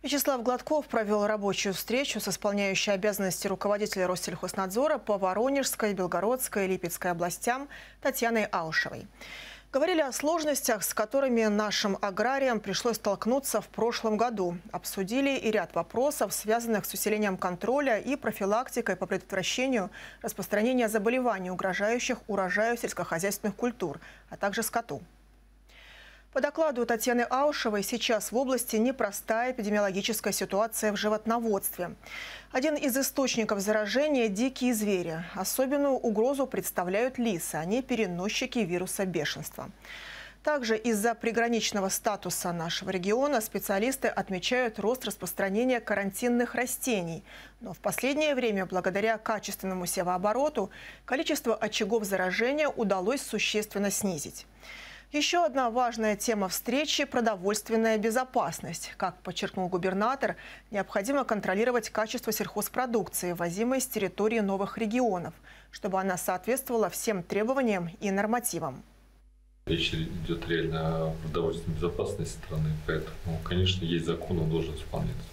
Вячеслав Гладков провел рабочую встречу с исполняющей обязанности руководителя Россельхознадзора по Воронежской, Белгородской и Липецкой областям Татьяной Аушевой. Говорили о сложностях, с которыми нашим аграриям пришлось столкнуться в прошлом году. Обсудили и ряд вопросов, связанных с усилением контроля и профилактикой по предотвращению распространения заболеваний, угрожающих урожаю сельскохозяйственных культур, а также скоту. По докладу Татьяны Аушевой, сейчас в области непростая эпидемиологическая ситуация в животноводстве. Один из источников заражения – дикие звери. Особенную угрозу представляют лисы. Они переносчики вируса бешенства. Также из-за приграничного статуса нашего региона специалисты отмечают рост распространения карантинных растений. Но в последнее время, благодаря качественному севообороту, количество очагов заражения удалось существенно снизить. Еще одна важная тема встречи – продовольственная безопасность. Как подчеркнул губернатор, необходимо контролировать качество сельхозпродукции, возимой с территории новых регионов, чтобы она соответствовала всем требованиям и нормативам. Речь идет реально о продовольственной безопасности страны, поэтому, конечно, есть закон, он должен исполняться.